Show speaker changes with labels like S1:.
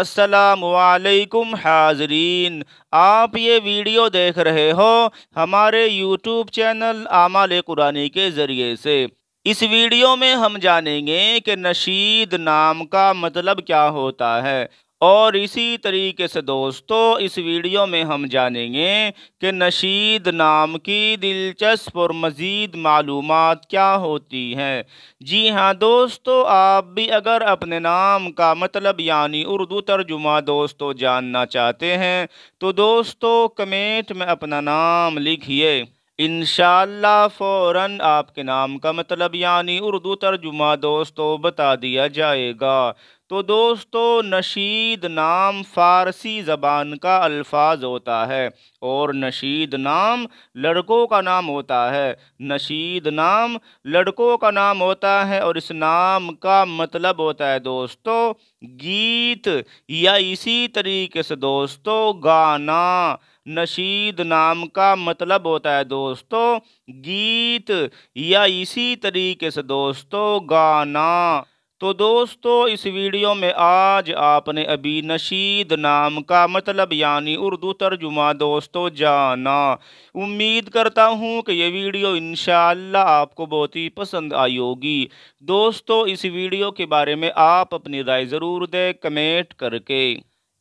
S1: असलकुम हाजरीन आप ये वीडियो देख रहे हो हमारे यूट्यूब चैनल आमाल कुरानी के ज़रिए से इस वीडियो में हम जानेंगे कि नशीद नाम का मतलब क्या होता है और इसी तरीके से दोस्तों इस वीडियो में हम जानेंगे कि नशीद नाम की दिलचस्प और मज़ीद मालूम क्या होती हैं जी हाँ दोस्तों आप भी अगर अपने नाम का मतलब यानी उर्दू तर्जुमा दोस्तों जानना चाहते हैं तो दोस्तों कमेंट में अपना नाम लिखिए इन फ़ौर आपके नाम का मतलब यानी उर्दू तर्जुमा दोस्तों बता दिया जाएगा तो दोस्तों नशीद नाम फ़ारसी ज़बान का अल्फाज होता है और नशीद नाम लड़कों का नाम होता है नशीद नाम लड़कों का नाम होता है और इस नाम का मतलब होता है दोस्तों गीत या इसी तरीके से दोस्तों गाना नशीद नाम का मतलब होता है दोस्तों गीत या इसी तरीके से दोस्तों गाना तो दोस्तों इस वीडियो में आज आपने अभी नशीद नाम का मतलब यानी उर्दू तर्जुमा दोस्तों जाना उम्मीद करता हूँ कि ये वीडियो इन आपको बहुत ही पसंद आई होगी दोस्तों इस वीडियो के बारे में आप अपनी राय ज़रूर दें कमेंट करके